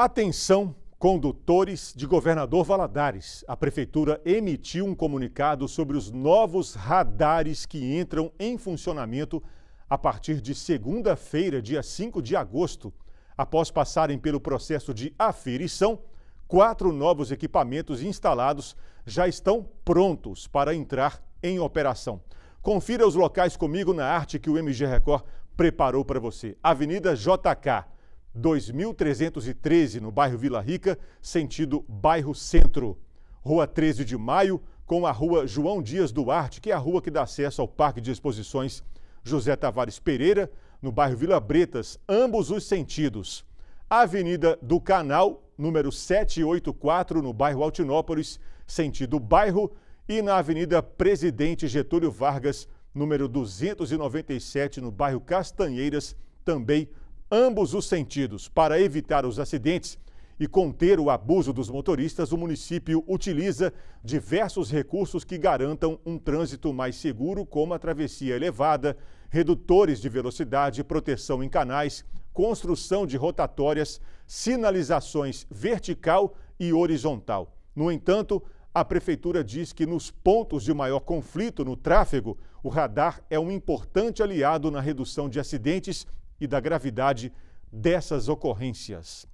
Atenção, condutores de Governador Valadares. A Prefeitura emitiu um comunicado sobre os novos radares que entram em funcionamento a partir de segunda-feira, dia 5 de agosto. Após passarem pelo processo de aferição, quatro novos equipamentos instalados já estão prontos para entrar em operação. Confira os locais comigo na arte que o MG Record preparou para você. Avenida JK 2313, no bairro Vila Rica, sentido bairro Centro. Rua 13 de Maio, com a rua João Dias Duarte, que é a rua que dá acesso ao Parque de Exposições José Tavares Pereira, no bairro Vila Bretas, ambos os sentidos. Avenida do Canal, número 784, no bairro Altinópolis, sentido bairro, e na Avenida Presidente Getúlio Vargas, número 297, no bairro Castanheiras, também ambos os sentidos para evitar os acidentes e conter o abuso dos motoristas, o município utiliza diversos recursos que garantam um trânsito mais seguro, como a travessia elevada, redutores de velocidade, proteção em canais, construção de rotatórias, sinalizações vertical e horizontal. No entanto, a prefeitura diz que nos pontos de maior conflito no tráfego, o radar é um importante aliado na redução de acidentes e da gravidade dessas ocorrências.